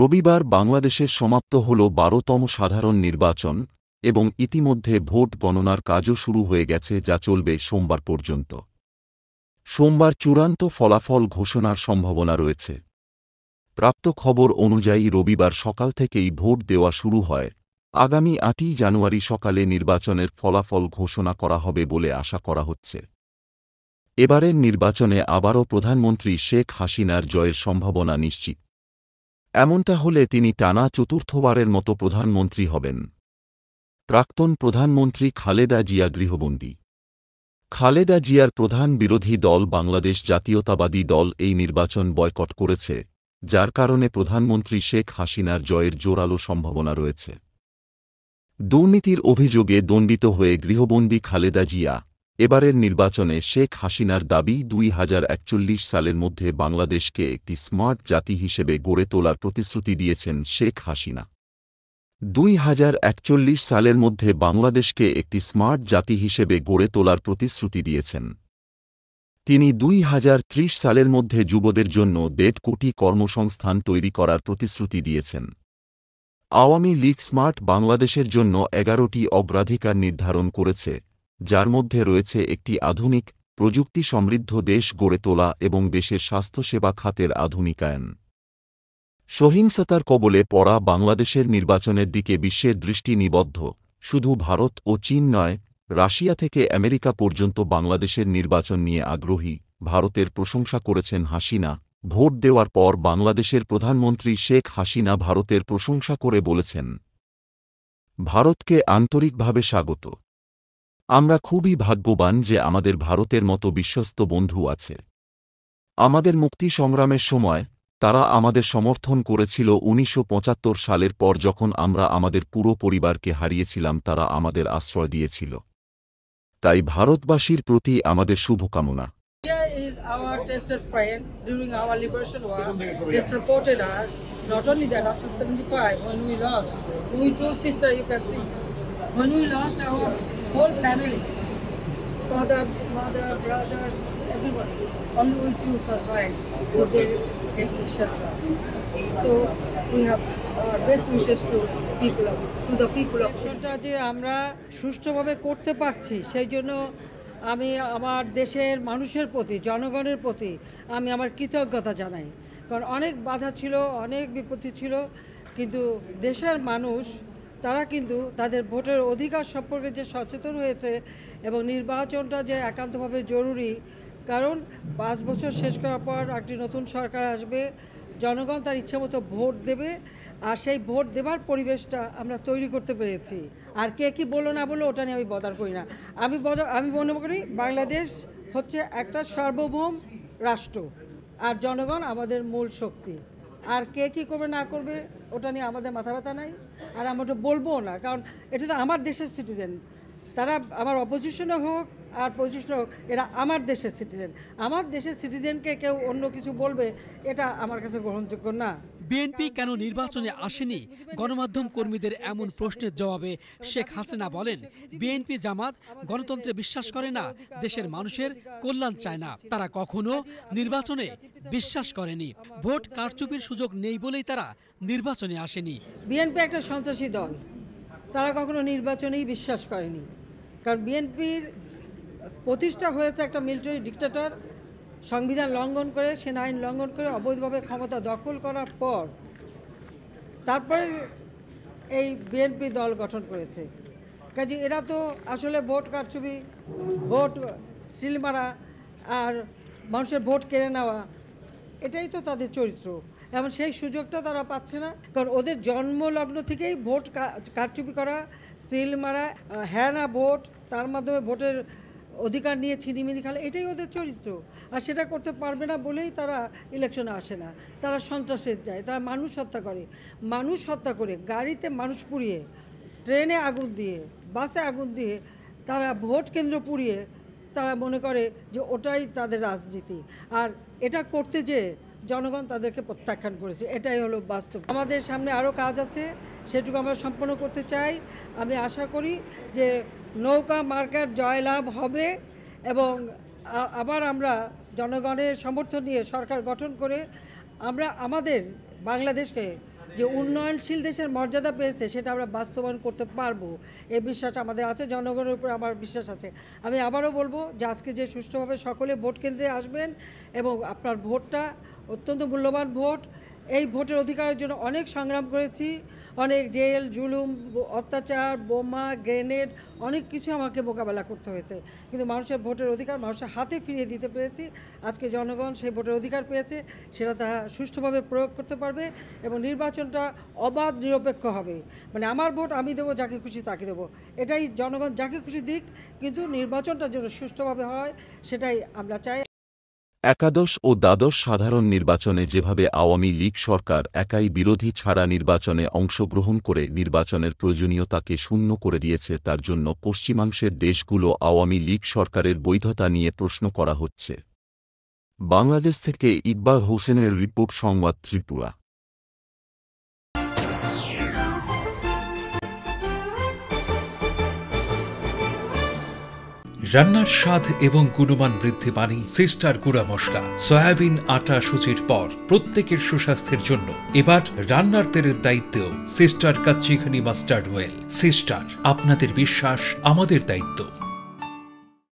রবিবার বাংলাদেশে সমাপ্ত হল বারোতম সাধারণ নির্বাচন এবং ইতিমধ্যে ভোট গণনার কাজও শুরু হয়ে গেছে যা চলবে সোমবার পর্যন্ত সোমবার চূড়ান্ত ফলাফল ঘোষণার সম্ভাবনা রয়েছে প্রাপ্ত খবর অনুযায়ী রবিবার সকাল থেকেই ভোট দেওয়া শুরু হয় আগামী আটই জানুয়ারি সকালে নির্বাচনের ফলাফল ঘোষণা করা হবে বলে আশা করা হচ্ছে এবারের নির্বাচনে আবারও প্রধানমন্ত্রী শেখ হাসিনার জয়ের সম্ভাবনা নিশ্চিত এমনটা হলে তিনি টানা চতুর্থবারের মতো প্রধানমন্ত্রী হবেন প্রাক্তন প্রধানমন্ত্রী খালেদা জিয়া গৃহবন্দী খালেদা জিয়ার প্রধান বিরোধী দল বাংলাদেশ জাতীয়তাবাদী দল এই নির্বাচন বয়কট করেছে যার কারণে প্রধানমন্ত্রী শেখ হাসিনার জয়ের জোরালো সম্ভাবনা রয়েছে দুর্নীতির অভিযোগে দণ্ডিত হয়ে গৃহবন্দী খালেদা জিয়া এবারের নির্বাচনে শেখ হাসিনার দাবি দুই সালের মধ্যে বাংলাদেশকে একটি স্মার্ট জাতি হিসেবে গড়ে তোলার প্রতিশ্রুতি দিয়েছেন শেখ হাসিনা দুই সালের মধ্যে বাংলাদেশকে একটি স্মার্ট জাতি হিসেবে গড়ে তোলার প্রতিশ্রুতি দিয়েছেন তিনি দুই সালের মধ্যে যুবদের জন্য দেড় কোটি কর্মসংস্থান তৈরি করার প্রতিশ্রুতি দিয়েছেন আওয়ামী লীগ স্মার্ট বাংলাদেশের জন্য এগারোটি অগ্রাধিকার নির্ধারণ করেছে যার মধ্যে রয়েছে একটি আধুনিক প্রযুক্তি সমৃদ্ধ দেশ গড়ে তোলা এবং দেশের স্বাস্থ্যসেবা খাতের আধুনিকায়ন সহিংসতার কবলে পড়া বাংলাদেশের নির্বাচনের দিকে বিশ্বের দৃষ্টি নিবদ্ধ শুধু ভারত ও চীন নয় রাশিয়া থেকে আমেরিকা পর্যন্ত বাংলাদেশের নির্বাচন নিয়ে আগ্রহী ভারতের প্রশংসা করেছেন হাসিনা ভোট দেওয়ার পর বাংলাদেশের প্রধানমন্ত্রী শেখ হাসিনা ভারতের প্রশংসা করে বলেছেন ভারতকে আন্তরিকভাবে স্বাগত আমরা খুবই ভাগ্যবান যে আমাদের ভারতের মতো বিশ্বস্ত বন্ধু আছে আমাদের মুক্তি সংগ্রামের সময় তারা আমাদের সমর্থন করেছিল উনিশশো সালের পর যখন আমরা আমাদের পুরো পরিবারকে হারিয়েছিলাম তারা আমাদের আশ্রয় দিয়েছিল তাই ভারতবাসীর প্রতি আমাদের শুভকামনা Not only that, after 75, when we lost, we two sisters, you can see, when we lost our whole family, father, mother, brothers, everyone, only we two survive. So they take the shelter. So we have our best wishes to people, to the people of যে আমরা সুষ্ঠুভাবে করতে পারছি সেই জন্য আমি আমার দেশের মানুষের প্রতি জনগণের প্রতি আমি আমার কৃতজ্ঞতা জানাই কারণ অনেক বাধা ছিল অনেক বিপত্তি ছিল কিন্তু দেশের মানুষ তারা কিন্তু তাদের ভোটের অধিকার সম্পর্কে যে সচেতন হয়েছে এবং নির্বাচনটা যে একান্তভাবে জরুরি কারণ পাঁচ বছর শেষ করার পর একটি নতুন সরকার আসবে জনগণ তার ইচ্ছামতো ভোট দেবে আর সেই ভোট দেবার পরিবেশটা আমরা তৈরি করতে পেরেছি আর কে কি বললো না বললো ওটা নিয়ে আমি বদার করি না আমি আমি মনে করি বাংলাদেশ হচ্ছে একটা সার্বভৌম রাষ্ট্র আর জনগণ আমাদের মূল শক্তি আর কে কি করবে না করবে ওটা নিয়ে আমাদের মাথা ব্যথা নাই আর আমরা ওটা বলবো না কারণ এটা তো আমার দেশের সিটিজেন তারা আমার অপোজিশনে হোক আর পজিশনে হোক এরা আমার দেশের সিটিজেন আমার দেশের সিটিজেনকে কেউ অন্য কিছু বলবে এটা আমার কাছে গ্রহণযোগ্য না বিএনপি কেন নির্বাচনে আসেনি গণমাধ্যম কর্মীদের এমন প্রশ্নের জবাবে শেখ হাসিনা বলেন বিএনপি জামাত গণতন্ত্রে বিশ্বাস করে না দেশের মানুষের কল্যাণ চায় না তারা কখনো নির্বাচনে বিশ্বাস করেনি ভোট কারচুপির সুযোগ নেই বলেই তারা নির্বাচনে আসেনি বিএনপি একটা সন্ত্রাসী দল তারা কখনো নির্বাচনেই বিশ্বাস করেনি কারণ বিএনপির প্রতিষ্ঠা হয়েছে একটা মিলিটারি ডিক্টেটর সংবিধান লঙ্ঘন করে সেনা আইন লঙ্ঘন করে অবৈধভাবে ক্ষমতা দখল করার পর তারপরে এই বিএনপি দল গঠন করেছে কাজে এরা তো আসলে ভোট কারচুপি ভোট সিল মারা আর মানুষের ভোট কেড়ে নেওয়া এটাই তো তাদের চরিত্র এবং সেই সুযোগটা তারা পাচ্ছে না কারণ ওদের জন্মলগ্ন থেকেই ভোট কারচুপি করা সিল মারা হ্যাঁ না ভোট তার মাধ্যমে ভোটের অধিকার নিয়ে ছিনিমিনি খেলা এটাই ওদের চরিত্র আর সেটা করতে পারবে না বলেই তারা ইলেকশনে আসে না তারা সন্ত্রাসে যায় তারা মানুষ হত্যা করে মানুষ হত্যা করে গাড়িতে মানুষ পুড়িয়ে ট্রেনে আগুন দিয়ে বাসে আগুন দিয়ে তারা ভোট কেন্দ্র পুড়িয়ে তারা মনে করে যে ওটাই তাদের রাজনীতি আর এটা করতে যে জনগণ তাদেরকে প্রত্যাখ্যান করেছে এটাই হলো বাস্তব আমাদের সামনে আরও কাজ আছে সেটুকু আমরা সম্পন্ন করতে চাই আমি আশা করি যে নৌকা মার্কার জয়লাভ হবে এবং আবার আমরা জনগণের সমর্থন নিয়ে সরকার গঠন করে আমরা আমাদের বাংলাদেশকে যে উন্নয়নশীল দেশের মর্যাদা পেয়েছে সেটা আমরা বাস্তবায়ন করতে পারবো এই বিশ্বাস আমাদের আছে জনগণের উপর আমার বিশ্বাস আছে আমি আবারও বলবো যে আজকে যে সুষ্ঠুভাবে সকলে ভোট কেন্দ্রে আসবেন এবং আপনার ভোটটা অত্যন্ত মূল্যবান ভোট এই ভোটের অধিকারের জন্য অনেক সংগ্রাম করেছি অনেক জেল জুলুম অত্যাচার বোমা গ্রেনেড অনেক কিছু আমাকে মোকাবেলা করতে হয়েছে কিন্তু মানুষের ভোটের অধিকার মানুষের হাতে ফিরিয়ে দিতে পেরেছি আজকে জনগণ সেই ভোটের অধিকার পেয়েছে সেটা তারা সুষ্ঠুভাবে প্রয়োগ করতে পারবে এবং নির্বাচনটা অবাধ নিরপেক্ষ হবে মানে আমার ভোট আমি দেবো যাকে খুশি তাকে দেবো এটাই জনগণ যাকে খুশি দিক কিন্তু নির্বাচনটা যেন সুষ্ঠুভাবে হয় সেটাই আমরা চাই একাদশ ও দ্বাদশ সাধারণ নির্বাচনে যেভাবে আওয়ামী লীগ সরকার একাই বিরোধী ছাড়া নির্বাচনে অংশগ্রহণ করে নির্বাচনের প্রয়োজনীয়তাকে শূন্য করে দিয়েছে তার জন্য পশ্চিমাংশের দেশগুলো আওয়ামী লীগ সরকারের বৈধতা নিয়ে প্রশ্ন করা হচ্ছে বাংলাদেশ থেকে ইকবাল হোসেনের রিপোর্ট সংবাদ ত্রিপুরা রান্নার স্বাদ এবং গুণমান বৃদ্ধি পানি সিস্টার গুঁড়া মশলা সয়াবিন আটা সুচির পর প্রত্যেকের সুস্বাস্থ্যের জন্য এবার রান্নার তেলের দায়িত্বেও sister Kachi Ghani mustard oil sister আপনাদের বিশ্বাস আমাদের দায়িত্ব